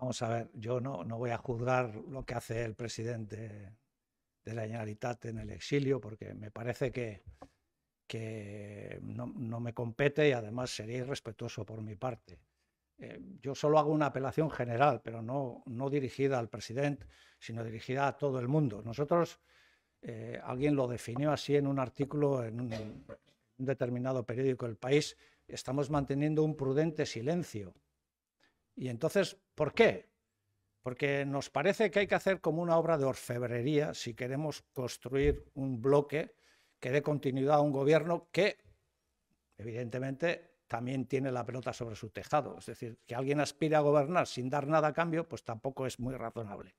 Vamos a ver, yo no, voy a juzgar lo que hace el presidente de la Generalitat en el exilio, porque me parece que, no, me compete y además sería irrespetuoso por mi parte. Eh, yo solo hago una apelación general, pero no, no dirigida al presidente, sino dirigida a todo el mundo. Nosotros, eh, alguien lo definió así en un artículo en un, determinado periódico del País, estamos manteniendo un prudente silencio y entonces, ¿por qué? Porque nos parece que hay que hacer como una obra de orfebrería si queremos construir un bloque que dé continuidad a un gobierno que, evidentemente, también tiene la pelota sobre su tejado. Es decir, que alguien aspire a gobernar sin dar nada a cambio, pues tampoco es muy razonable.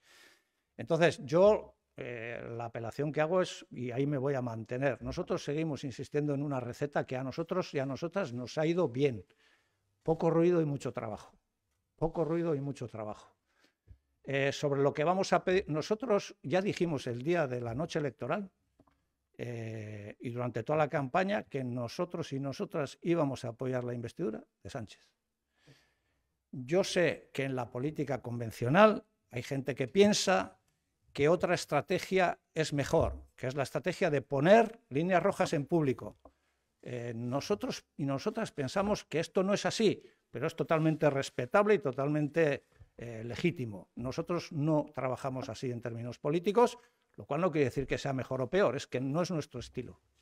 Entonces, yo eh, la apelación que hago es, y ahí me voy a mantener, nosotros seguimos insistiendo en una receta que a nosotros y a nosotras nos ha ido bien. Poco ruido y mucho trabajo. Poco ruido y mucho trabajo. Eh, sobre lo que vamos a pedir, nosotros ya dijimos el día de la noche electoral eh, y durante toda la campaña que nosotros y nosotras íbamos a apoyar la investidura de Sánchez. Yo sé que en la política convencional hay gente que piensa que otra estrategia es mejor, que es la estrategia de poner líneas rojas en público. Eh, nosotros y nosotras pensamos que esto no es así pero es totalmente respetable y totalmente eh, legítimo. Nosotros no trabajamos así en términos políticos, lo cual no quiere decir que sea mejor o peor, es que no es nuestro estilo.